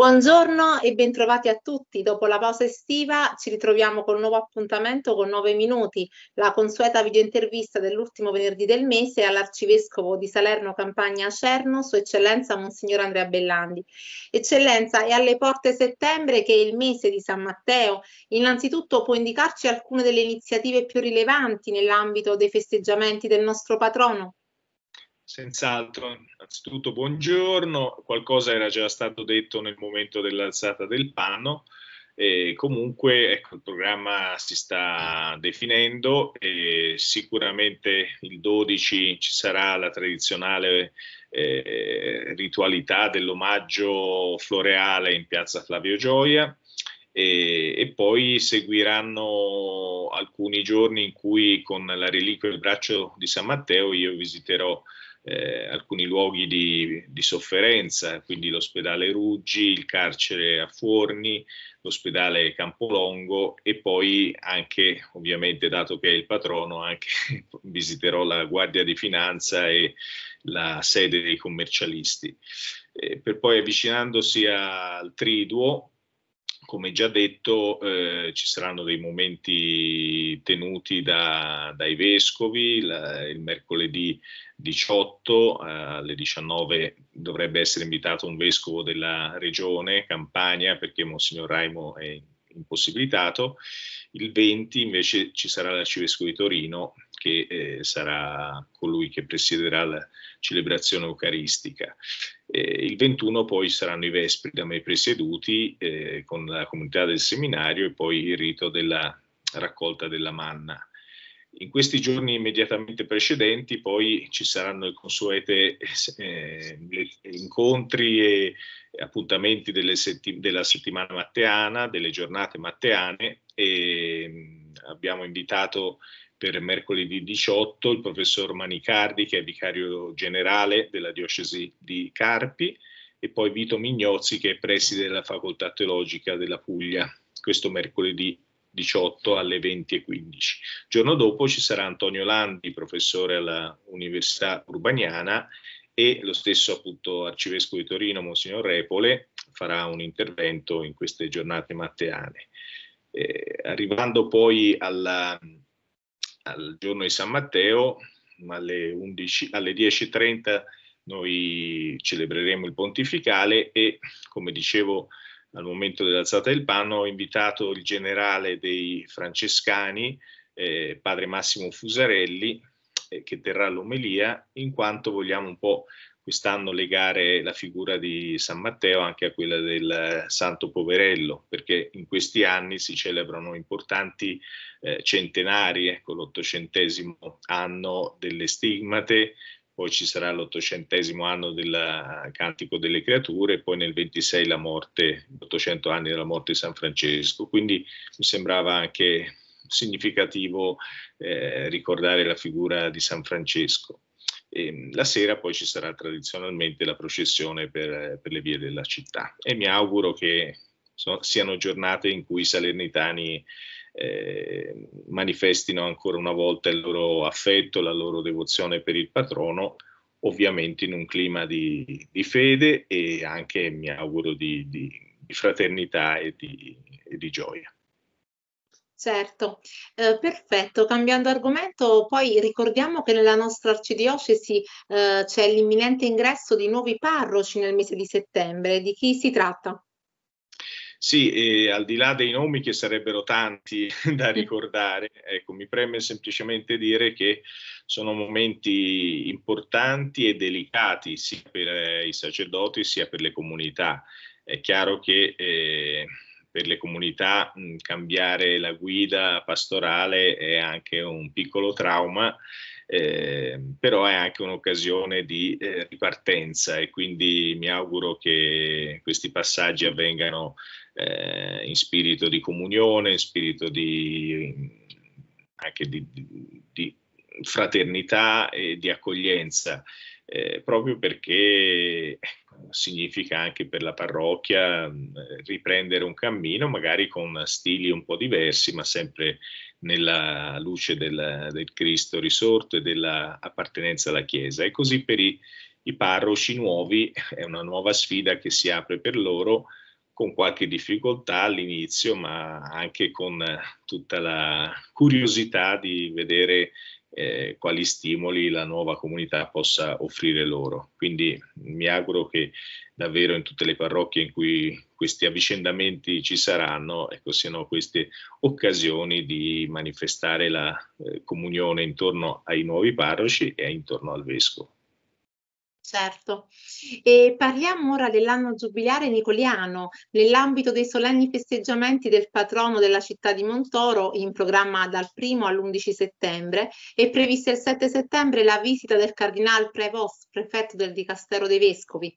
Buongiorno e bentrovati a tutti. Dopo la pausa estiva ci ritroviamo con un nuovo appuntamento con 9 minuti, la consueta videointervista dell'ultimo venerdì del mese all'arcivescovo di Salerno Campagna Cerno, Sua Eccellenza Monsignor Andrea Bellandi. Eccellenza, è alle porte settembre che è il mese di San Matteo. Innanzitutto può indicarci alcune delle iniziative più rilevanti nell'ambito dei festeggiamenti del nostro patrono? Senz'altro, innanzitutto buongiorno, qualcosa era già stato detto nel momento dell'alzata del panno, e comunque ecco, il programma si sta definendo e sicuramente il 12 ci sarà la tradizionale eh, ritualità dell'omaggio floreale in piazza Flavio Gioia e, e, poi seguiranno alcuni giorni in cui con la reliquia del braccio di San Matteo io visiterò eh, alcuni luoghi di, di, sofferenza, quindi l'ospedale Ruggi, il carcere a Forni, l'ospedale Campolongo e poi anche, ovviamente, dato che è il patrono, anche visiterò la Guardia di Finanza e la sede dei commercialisti. Eh, per poi avvicinandosi al Triduo, come già detto, eh, ci saranno dei momenti tenuti da, dai vescovi, la, il mercoledì 18 eh, alle 19 dovrebbe essere invitato un vescovo della regione Campania perché Monsignor Raimo è impossibilitato, il 20 invece ci sarà l'arcivescovo di Torino che eh, sarà colui che presiederà la celebrazione eucaristica eh, il 21 poi saranno i Vespri da me presieduti eh, con la comunità del seminario e poi il rito della raccolta della manna. In questi giorni immediatamente precedenti poi ci saranno i consueti eh, incontri e appuntamenti setti- della settimana matteana, delle giornate matteane e mm, abbiamo invitato per mercoledì 18 il professor Manicardi, che è vicario generale della diocesi di Carpi, e poi Vito Mignozzi, che è preside della facoltà teologica della Puglia, questo mercoledì 18 alle 20 e 15. Il giorno dopo ci sarà Antonio Landi, professore all'Università Urbaniana, e lo stesso appunto arcivescovo di Torino, Monsignor Repole, farà un intervento in queste giornate matteane. Eh, arrivando poi alla, al giorno di San Matteo, alle, 11, alle 10.30 noi celebreremo il pontificale e, come dicevo al momento dell'alzata del panno, ho invitato il generale dei francescani, eh, padre Massimo Fusarelli, eh, che terrà l'omelia, in quanto vogliamo un po' stanno legare la figura di San Matteo anche a quella del eh, Santo Poverello, perché in questi anni si celebrano importanti eh, centenari, ecco l'ottocentesimo anno delle stigmate, poi ci sarà l'ottocentesimo anno del eh, Cantico delle Creature, poi nel 26 la morte, 800 anni della morte di San Francesco, quindi mi sembrava anche significativo eh, ricordare la figura di San Francesco. E ehm, la sera poi ci sarà tradizionalmente la processione per, per le vie della città e mi auguro che so, siano giornate in cui i salernitani eh, manifestino ancora una volta il loro affetto, la loro devozione per il patrono, ovviamente in un clima di, di fede e anche mi auguro di, di, di fraternità e di, e di gioia. Certo, eh, perfetto. Cambiando argomento, poi ricordiamo che nella nostra arcidiocesi eh, c'è l'imminente ingresso di nuovi parroci nel mese di settembre. Di chi si tratta? Sì, e al di là dei nomi che sarebbero tanti da mm. ricordare, ecco, mi preme semplicemente dire che sono momenti importanti e delicati sia per eh, i sacerdoti sia per le comunità. È chiaro che eh, per le comunità mh, cambiare la guida pastorale è anche un piccolo trauma, eh, però è anche un'occasione di eh, ripartenza e quindi mi auguro che questi passaggi avvengano eh, in spirito di comunione, in spirito di, anche di, di, fraternità e di accoglienza. Eh, proprio perché significa anche per la parrocchia mm, riprendere un cammino, magari con stili un po' diversi, ma sempre nella luce del, del Cristo risorto e dell'appartenenza alla Chiesa. E così per i, i parroci nuovi è una nuova sfida che si apre per loro con qualche difficoltà all'inizio, ma anche con tutta la curiosità di vedere eh, quali stimoli la nuova comunità possa offrire loro. Quindi mi auguro che davvero in tutte le parrocchie in cui questi avvicendamenti ci saranno, ecco, siano queste occasioni di manifestare la eh, comunione intorno ai nuovi parroci e intorno al vescovo. Certo, e parliamo ora dell'anno giubilare nicoliano. Nell'ambito dei solenni festeggiamenti del patrono della città di Montoro, in programma dal 1 all'11 settembre, è prevista il 7 settembre la visita del cardinale Prevost, prefetto del Dicastero dei Vescovi.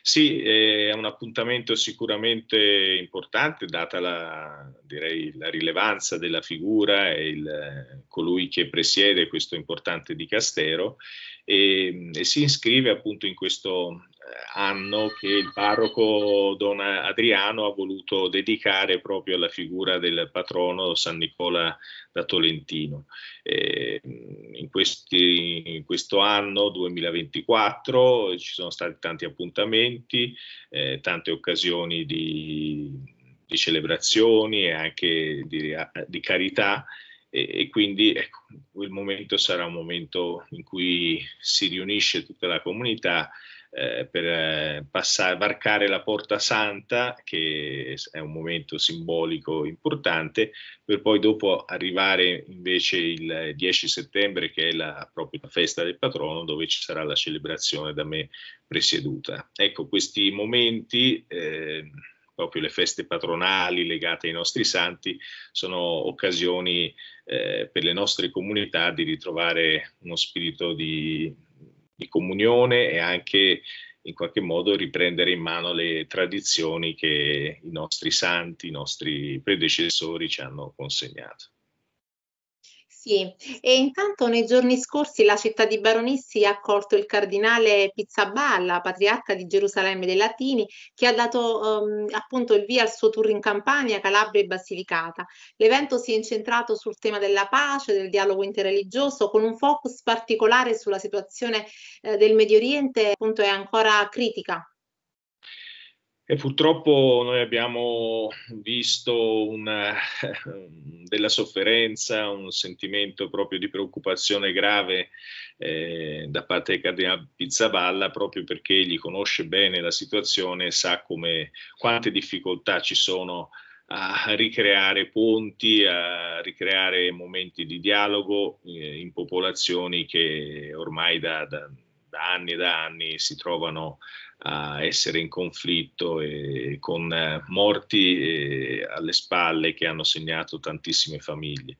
Sì, è un appuntamento sicuramente importante, data la, direi, la rilevanza della figura e il, colui che presiede questo importante dicastero e, e si iscrive appunto in questo eh, anno che il parroco Don Adriano ha voluto dedicare proprio alla figura del patrono San Nicola da Tolentino. Eh, in, questi, in, questo anno 2024 ci sono stati tanti appuntamenti, eh, tante occasioni di, di celebrazioni e anche di, di carità e, e quindi ecco, il momento sarà un momento in cui si riunisce tutta la comunità eh, per eh, passare, varcare la porta santa, che è un momento simbolico importante, per poi dopo arrivare invece il 10 settembre, che è la, propria festa del patrono, dove ci sarà la celebrazione da me presieduta. Ecco, questi momenti... Eh, proprio le feste patronali legate ai nostri santi, sono occasioni eh, per le nostre comunità di ritrovare uno spirito di, di comunione e anche in qualche modo riprendere in mano le tradizioni che i nostri santi, i nostri predecessori ci hanno consegnato. Sì, e intanto nei giorni scorsi la città di Baronissi ha accolto il cardinale Pizzaballa, patriarca di Gerusalemme dei Latini, che ha dato ehm, appunto il via al suo tour in Campania, Calabria e Basilicata. L'evento si è incentrato sul tema della pace, del dialogo interreligioso, con un focus particolare sulla situazione eh, del Medio Oriente, appunto è ancora critica e purtroppo noi abbiamo visto una, eh, della sofferenza, un sentimento proprio di preoccupazione grave eh, da parte del Cardinal Pizzaballa proprio perché egli conosce bene la situazione e sa come, quante difficoltà ci sono a ricreare ponti, a ricreare momenti di dialogo eh, in popolazioni che ormai da, da da anni e da anni si trovano a essere in conflitto e con eh, morti eh, alle spalle che hanno segnato tantissime famiglie.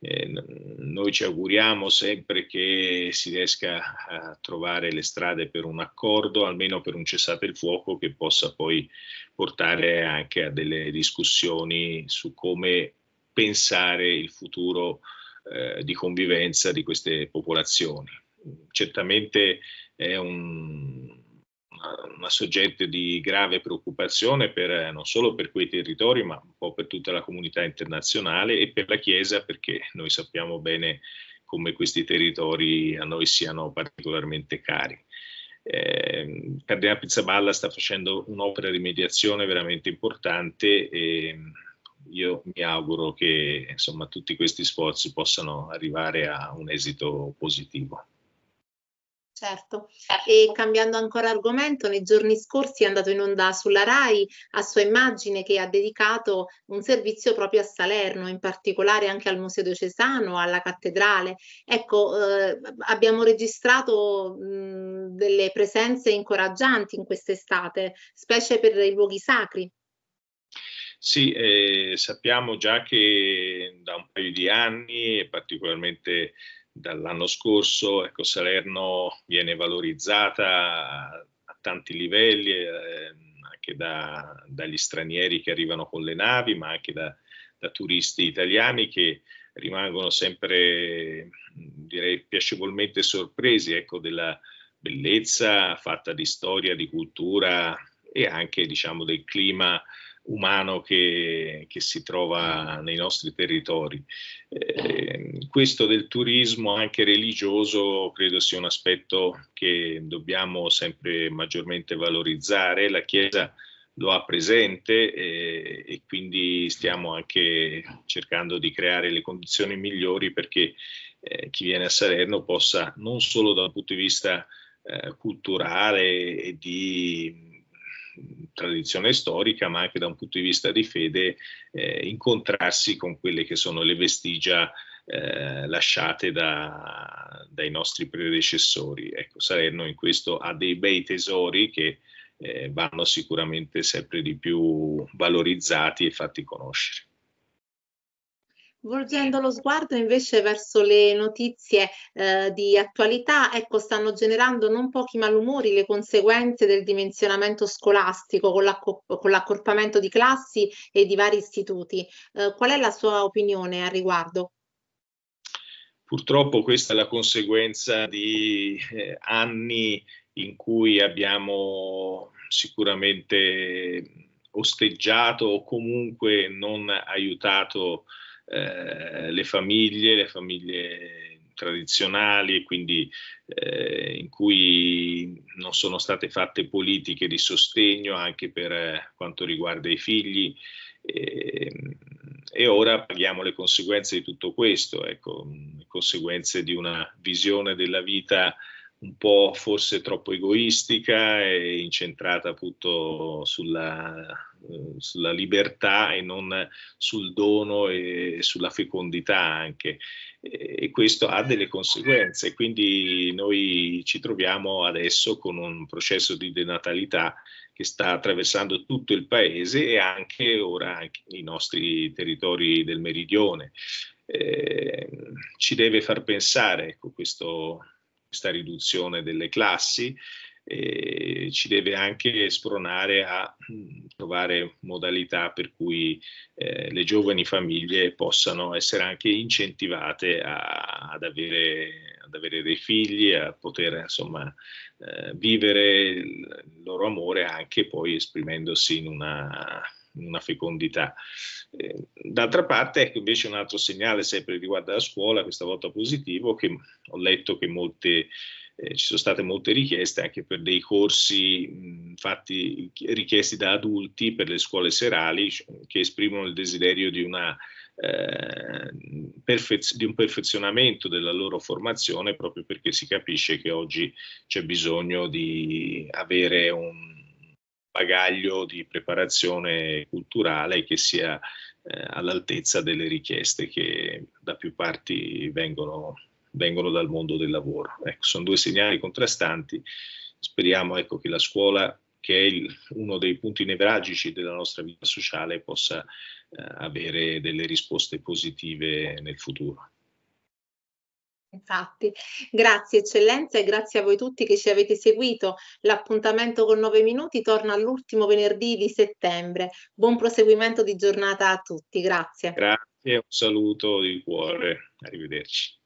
Eh, noi ci auguriamo sempre che si riesca a trovare le strade per un accordo, almeno per un cessate il fuoco che possa poi portare anche a delle discussioni su come pensare il futuro di convivenza di queste popolazioni certamente è un, una sorgente di grave preoccupazione per, eh, non solo per quei territori, ma un po' per tutta la comunità internazionale e per la Chiesa, perché noi sappiamo bene come questi territori a noi siano particolarmente cari. Eh, Cardinale Pizzaballa sta facendo un'opera di mediazione veramente importante e mm, io mi auguro che insomma, tutti questi sforzi possano arrivare a un esito positivo. Certo. certo, e cambiando ancora argomento, nei giorni scorsi è andato in onda sulla RAI a sua immagine che ha dedicato un servizio proprio a Salerno, in particolare anche al Museo Diocesano, alla cattedrale. Ecco, eh, abbiamo registrato mh, delle presenze incoraggianti in quest'estate, specie per i luoghi sacri. Sì, eh, sappiamo già che da un paio di anni, particolarmente dall'anno scorso ecco, Salerno viene valorizzata a tanti livelli, eh, anche da, dagli stranieri che arrivano con le navi, ma anche da, da turisti italiani che rimangono sempre, direi, piacevolmente sorpresi ecco, della bellezza fatta di storia, di cultura e anche diciamo, del clima umano che, che si trova nei nostri territori. Eh, questo del turismo anche religioso credo sia un aspetto che dobbiamo sempre maggiormente valorizzare. La Chiesa lo ha presente e, e, quindi stiamo anche cercando di creare le condizioni migliori perché eh, chi viene a Salerno possa non solo dal punto di vista eh, culturale e di tradizione storica, ma anche da un punto di vista di fede, eh, incontrarsi con quelle che sono le vestigia eh, lasciate da, dai nostri predecessori. Ecco, Salerno in questo ha dei bei tesori che eh, vanno sicuramente sempre di più valorizzati e fatti conoscere. Volgendo lo sguardo invece verso le notizie eh, di attualità, ecco, stanno generando non pochi malumori le conseguenze del dimensionamento scolastico con, con l'accorpamento di classi e di vari istituti. Eh, qual è la sua opinione al riguardo? Purtroppo questa è la conseguenza di eh, anni in cui abbiamo sicuramente osteggiato o comunque non aiutato eh, le famiglie, le famiglie tradizionali e quindi eh, in cui non sono state fatte politiche di sostegno anche per eh, quanto riguarda i figli e, ehm, e ora paghiamo le conseguenze di tutto questo, ecco, conseguenze di una visione della vita un po' forse troppo egoistica e incentrata appunto sulla, eh, sulla libertà e non sul dono e sulla fecondità anche e questo ha delle conseguenze quindi noi ci troviamo adesso con un processo di denatalità che sta attraversando tutto il paese e anche ora anche i nostri territori del meridione eh, ci deve far pensare ecco, questo questa riduzione delle classi eh, ci deve anche spronare a mm, trovare modalità per cui eh, le giovani famiglie possano essere anche incentivate a, ad, avere, ad, avere, dei figli, a poter insomma eh, vivere il loro amore anche poi esprimendosi in una una fecondità. Eh, d'altra parte, ecco invece un altro segnale sempre riguardo alla scuola, questa volta positivo, che ho letto che molte eh, ci sono state molte richieste anche per dei corsi mh, fatti, richiesti da adulti per le scuole serali che esprimono il desiderio di, una, eh, di un perfezionamento della loro formazione proprio perché si capisce che oggi c'è bisogno di avere un, bagaglio di preparazione culturale che sia eh, all'altezza delle richieste che da più parti vengono, vengono dal mondo del lavoro. Ecco, sono due segnali contrastanti. Speriamo ecco, che la scuola, che è il, uno dei punti nevralgici della nostra vita sociale, possa eh, avere delle risposte positive nel futuro. Infatti, grazie eccellenza e grazie a voi tutti che ci avete seguito. L'appuntamento con 9 minuti torna all'ultimo venerdì di settembre. Buon proseguimento di giornata a tutti, grazie. Grazie, un saluto di cuore, arrivederci.